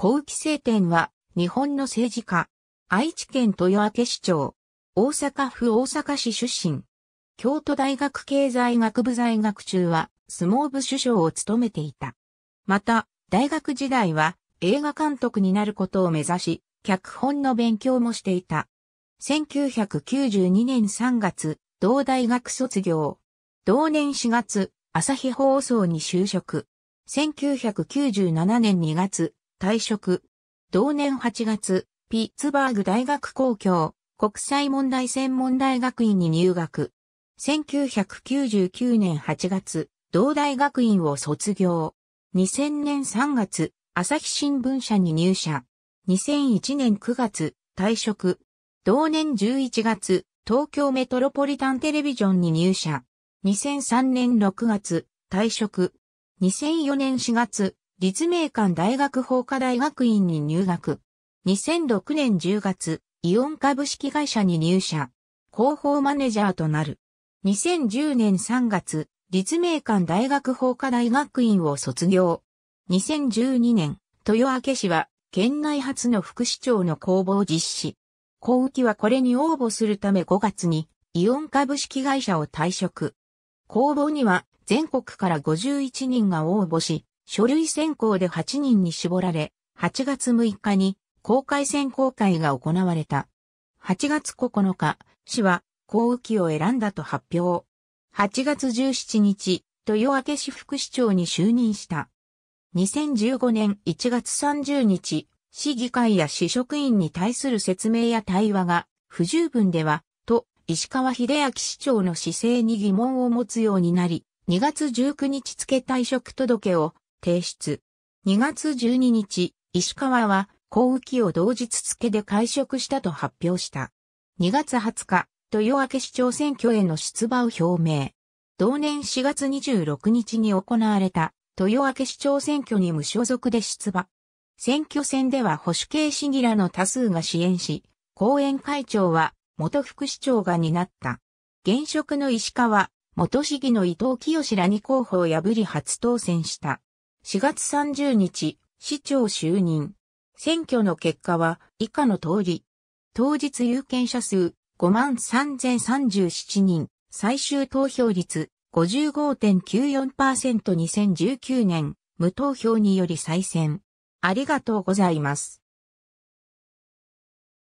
後期政典は、日本の政治家。愛知県豊明市長。大阪府大阪市出身。京都大学経済学部在学中は、相撲部首相を務めていた。また、大学時代は、映画監督になることを目指し、脚本の勉強もしていた。1992年3月、同大学卒業。同年4月、朝日放送に就職。1997年2月、退職。同年8月、ピッツバーグ大学公共国際問題専門大学院に入学。1999年8月、同大学院を卒業。2000年3月、朝日新聞社に入社。2001年9月、退職。同年11月、東京メトロポリタンテレビジョンに入社。2003年6月、退職。2004年4月、立命館大学法科大学院に入学。2006年10月、イオン株式会社に入社。広報マネジャーとなる。2010年3月、立命館大学法科大学院を卒業。2012年、豊明市は県内初の副市長の公募を実施。幸浮はこれに応募するため5月にイオン株式会社を退職。公募には全国から51人が応募し、書類選考で8人に絞られ、8月6日に公開選考会が行われた。8月9日、市は、交雨期を選んだと発表。8月17日、豊明市副市長に就任した。2015年1月30日、市議会や市職員に対する説明や対話が不十分では、と、石川秀明市長の姿勢に疑問を持つようになり、2月19日付退職届を提出。2月12日、石川は、付浮を同日付で会食したと発表した。2月20日、豊明市長選挙への出馬を表明。同年4月26日に行われた豊明市長選挙に無所属で出馬。選挙戦では保守系市議らの多数が支援し、後援会長は元副市長が担った。現職の石川、元市議の伊藤清らに候補を破り初当選した。4月30日、市長就任。選挙の結果は以下の通り。当日有権者数53,037人、最終投票率 55.94%2019 年、無投票により再選。ありがとうございます。